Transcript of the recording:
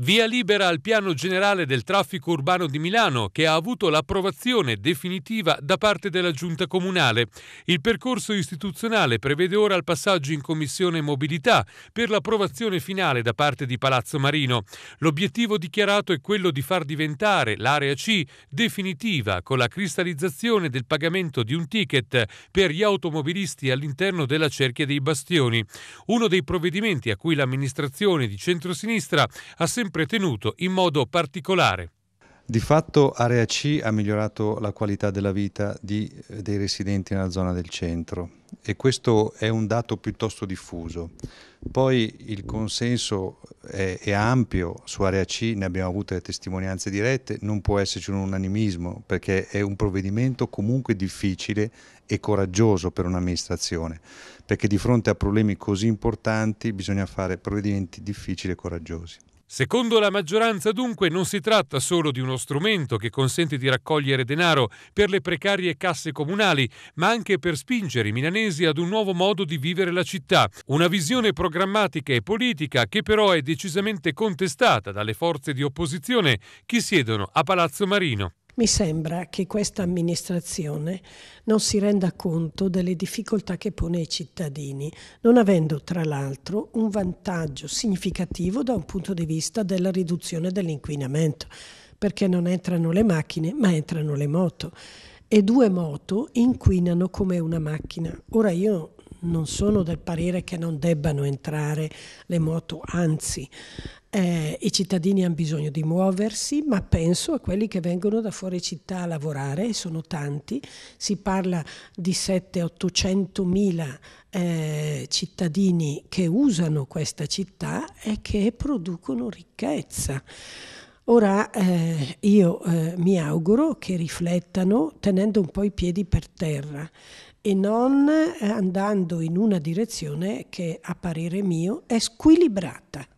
Via libera al piano generale del traffico urbano di Milano che ha avuto l'approvazione definitiva da parte della Giunta Comunale. Il percorso istituzionale prevede ora il passaggio in Commissione Mobilità per l'approvazione finale da parte di Palazzo Marino. L'obiettivo dichiarato è quello di far diventare l'area C definitiva con la cristallizzazione del pagamento di un ticket per gli automobilisti all'interno della cerchia dei bastioni. Uno dei provvedimenti a cui l'amministrazione di centrosinistra ha sempre sempre tenuto in modo particolare. Di fatto Area C ha migliorato la qualità della vita di, eh, dei residenti nella zona del centro e questo è un dato piuttosto diffuso. Poi il consenso è, eh, è ampio su Area C, ne abbiamo avute le testimonianze dirette, non può esserci un unanimismo perché è un provvedimento comunque difficile e coraggioso per un'amministrazione, perché di fronte a problemi così importanti bisogna fare provvedimenti difficili e coraggiosi. Secondo la maggioranza dunque non si tratta solo di uno strumento che consente di raccogliere denaro per le precarie casse comunali, ma anche per spingere i milanesi ad un nuovo modo di vivere la città, una visione programmatica e politica che però è decisamente contestata dalle forze di opposizione che siedono a Palazzo Marino. Mi sembra che questa amministrazione non si renda conto delle difficoltà che pone ai cittadini, non avendo tra l'altro un vantaggio significativo da un punto di vista della riduzione dell'inquinamento, perché non entrano le macchine ma entrano le moto e due moto inquinano come una macchina. Ora io non sono del parere che non debbano entrare le moto, anzi eh, i cittadini hanno bisogno di muoversi, ma penso a quelli che vengono da fuori città a lavorare, e sono tanti, si parla di 700 800 mila eh, cittadini che usano questa città e che producono ricchezza. Ora eh, io eh, mi auguro che riflettano tenendo un po' i piedi per terra e non eh, andando in una direzione che a parere mio è squilibrata.